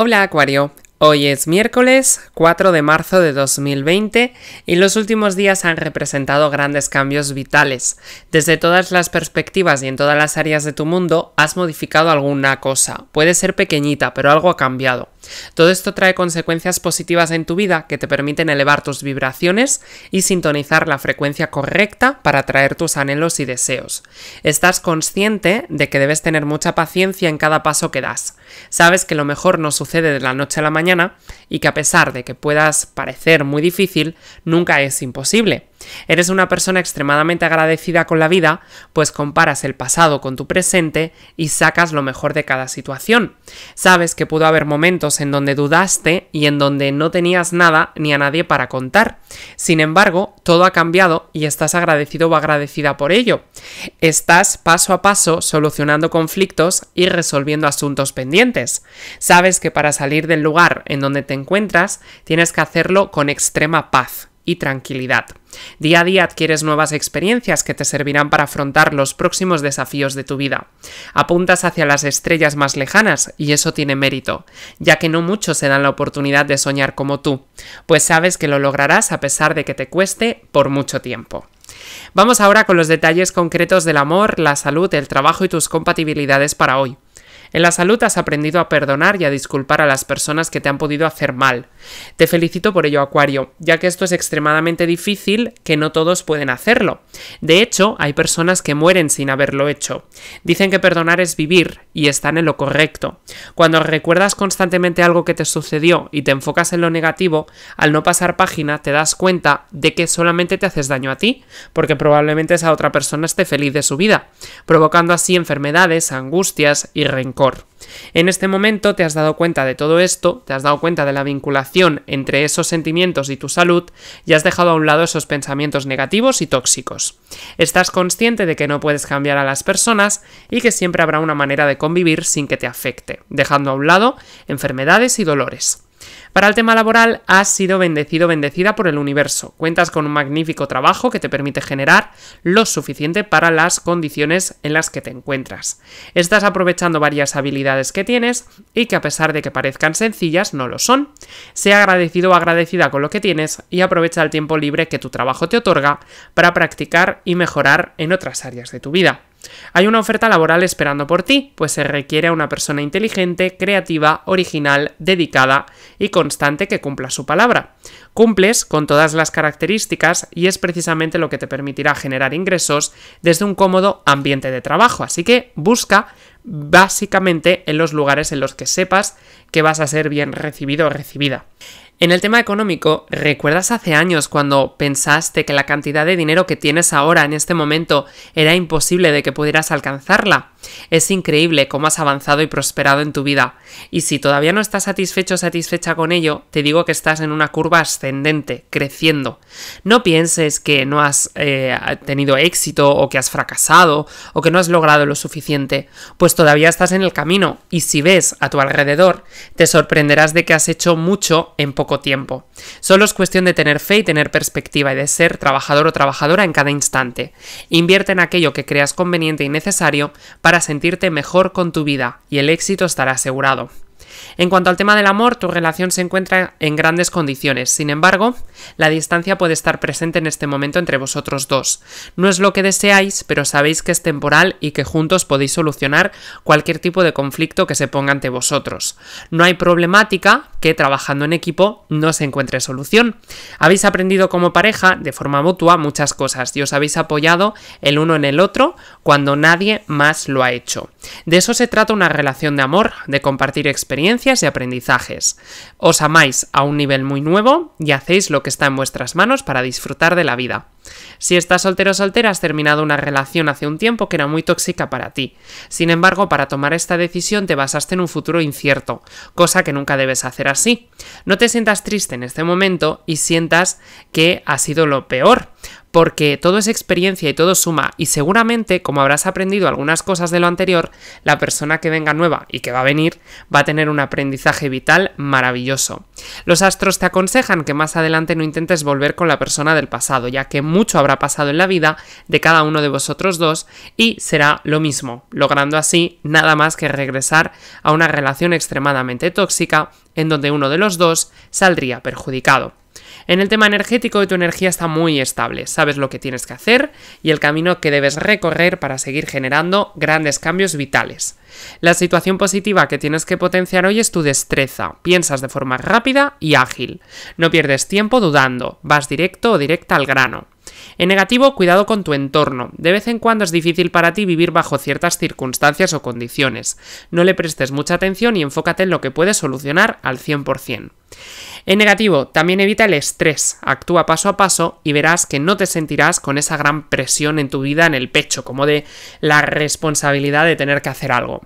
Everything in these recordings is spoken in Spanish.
Hola Acuario, hoy es miércoles 4 de marzo de 2020 y los últimos días han representado grandes cambios vitales. Desde todas las perspectivas y en todas las áreas de tu mundo has modificado alguna cosa. Puede ser pequeñita, pero algo ha cambiado. Todo esto trae consecuencias positivas en tu vida que te permiten elevar tus vibraciones y sintonizar la frecuencia correcta para atraer tus anhelos y deseos. Estás consciente de que debes tener mucha paciencia en cada paso que das Sabes que lo mejor no sucede de la noche a la mañana y que a pesar de que puedas parecer muy difícil, nunca es imposible. Eres una persona extremadamente agradecida con la vida, pues comparas el pasado con tu presente y sacas lo mejor de cada situación. Sabes que pudo haber momentos en donde dudaste y en donde no tenías nada ni a nadie para contar. Sin embargo, todo ha cambiado y estás agradecido o agradecida por ello. Estás paso a paso solucionando conflictos y resolviendo asuntos pendientes. Sabes que para salir del lugar en donde te encuentras tienes que hacerlo con extrema paz y tranquilidad. Día a día adquieres nuevas experiencias que te servirán para afrontar los próximos desafíos de tu vida. Apuntas hacia las estrellas más lejanas y eso tiene mérito, ya que no muchos se dan la oportunidad de soñar como tú, pues sabes que lo lograrás a pesar de que te cueste por mucho tiempo. Vamos ahora con los detalles concretos del amor, la salud, el trabajo y tus compatibilidades para hoy. En la salud has aprendido a perdonar y a disculpar a las personas que te han podido hacer mal. Te felicito por ello, Acuario, ya que esto es extremadamente difícil, que no todos pueden hacerlo. De hecho, hay personas que mueren sin haberlo hecho. Dicen que perdonar es vivir, y están en lo correcto. Cuando recuerdas constantemente algo que te sucedió y te enfocas en lo negativo, al no pasar página te das cuenta de que solamente te haces daño a ti, porque probablemente esa otra persona esté feliz de su vida, provocando así enfermedades, angustias y rencor en este momento te has dado cuenta de todo esto, te has dado cuenta de la vinculación entre esos sentimientos y tu salud y has dejado a un lado esos pensamientos negativos y tóxicos. Estás consciente de que no puedes cambiar a las personas y que siempre habrá una manera de convivir sin que te afecte, dejando a un lado enfermedades y dolores. Para el tema laboral, has sido bendecido, bendecida por el universo. Cuentas con un magnífico trabajo que te permite generar lo suficiente para las condiciones en las que te encuentras. Estás aprovechando varias habilidades que tienes y que a pesar de que parezcan sencillas, no lo son. Sea agradecido o agradecida con lo que tienes y aprovecha el tiempo libre que tu trabajo te otorga para practicar y mejorar en otras áreas de tu vida. Hay una oferta laboral esperando por ti, pues se requiere a una persona inteligente, creativa, original, dedicada y constante que cumpla su palabra. Cumples con todas las características y es precisamente lo que te permitirá generar ingresos desde un cómodo ambiente de trabajo, así que busca básicamente en los lugares en los que sepas que vas a ser bien recibido o recibida. En el tema económico, ¿recuerdas hace años cuando pensaste que la cantidad de dinero que tienes ahora en este momento era imposible de que pudieras alcanzarla? Es increíble cómo has avanzado y prosperado en tu vida, y si todavía no estás satisfecho o satisfecha con ello, te digo que estás en una curva ascendente, creciendo. No pienses que no has eh, tenido éxito o que has fracasado o que no has logrado lo suficiente, pues todavía estás en el camino, y si ves a tu alrededor, te sorprenderás de que has hecho mucho en poco tiempo. Solo es cuestión de tener fe y tener perspectiva y de ser trabajador o trabajadora en cada instante. Invierte en aquello que creas conveniente y necesario para sentirte mejor con tu vida y el éxito estará asegurado. En cuanto al tema del amor, tu relación se encuentra en grandes condiciones. Sin embargo, la distancia puede estar presente en este momento entre vosotros dos. No es lo que deseáis, pero sabéis que es temporal y que juntos podéis solucionar cualquier tipo de conflicto que se ponga ante vosotros. No hay problemática que trabajando en equipo no se encuentre solución. Habéis aprendido como pareja, de forma mutua, muchas cosas y os habéis apoyado el uno en el otro cuando nadie más lo ha hecho. De eso se trata una relación de amor, de compartir experiencias y aprendizajes. Os amáis a un nivel muy nuevo y hacéis lo que está en vuestras manos para disfrutar de la vida. Si estás soltero o soltera, has terminado una relación hace un tiempo que era muy tóxica para ti. Sin embargo, para tomar esta decisión te basaste en un futuro incierto, cosa que nunca debes hacer así. No te sientas triste en este momento y sientas que ha sido lo peor, porque todo es experiencia y todo suma y seguramente como habrás aprendido algunas cosas de lo anterior, la persona que venga nueva y que va a venir va a tener un aprendizaje vital maravilloso. Los astros te aconsejan que más adelante no intentes volver con la persona del pasado, ya que mucho habrá pasado en la vida de cada uno de vosotros dos y será lo mismo, logrando así nada más que regresar a una relación extremadamente tóxica en donde uno de los dos saldría perjudicado. En el tema energético, tu energía está muy estable, sabes lo que tienes que hacer y el camino que debes recorrer para seguir generando grandes cambios vitales. La situación positiva que tienes que potenciar hoy es tu destreza. Piensas de forma rápida y ágil. No pierdes tiempo dudando, vas directo o directa al grano. En negativo, cuidado con tu entorno. De vez en cuando es difícil para ti vivir bajo ciertas circunstancias o condiciones. No le prestes mucha atención y enfócate en lo que puedes solucionar al 100%. En negativo, también evita el estrés, actúa paso a paso y verás que no te sentirás con esa gran presión en tu vida en el pecho, como de la responsabilidad de tener que hacer algo.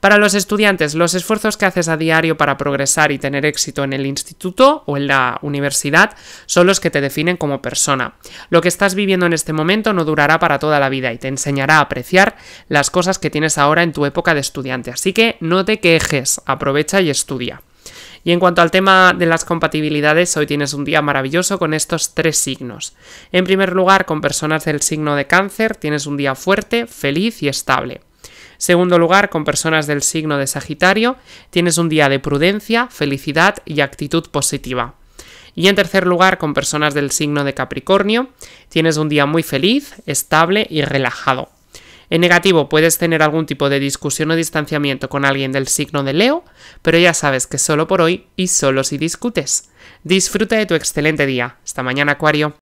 Para los estudiantes, los esfuerzos que haces a diario para progresar y tener éxito en el instituto o en la universidad son los que te definen como persona. Lo que estás viviendo en este momento no durará para toda la vida y te enseñará a apreciar las cosas que tienes ahora en tu época de estudiante. Así que no te quejes, aprovecha y estudia. Y en cuanto al tema de las compatibilidades, hoy tienes un día maravilloso con estos tres signos. En primer lugar, con personas del signo de cáncer, tienes un día fuerte, feliz y estable. Segundo lugar, con personas del signo de Sagitario, tienes un día de prudencia, felicidad y actitud positiva. Y en tercer lugar, con personas del signo de Capricornio, tienes un día muy feliz, estable y relajado. En negativo puedes tener algún tipo de discusión o distanciamiento con alguien del signo de Leo, pero ya sabes que solo por hoy y solo si discutes. Disfruta de tu excelente día. Hasta mañana, Acuario.